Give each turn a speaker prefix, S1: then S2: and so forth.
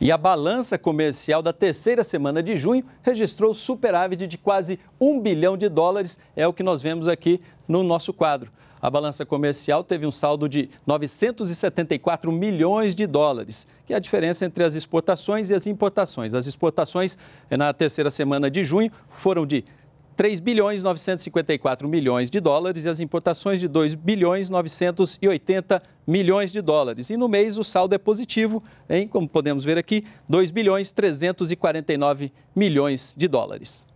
S1: E a balança comercial da terceira semana de junho registrou superávit de quase 1 bilhão de dólares, é o que nós vemos aqui no nosso quadro. A balança comercial teve um saldo de 974 milhões de dólares, que é a diferença entre as exportações e as importações. As exportações na terceira semana de junho foram de 3 bilhões 954 milhões de dólares e as importações de 2 bilhões 980 milhões de dólares. E no mês o saldo é positivo, hein? como podemos ver aqui, 2 bilhões 349 milhões de dólares.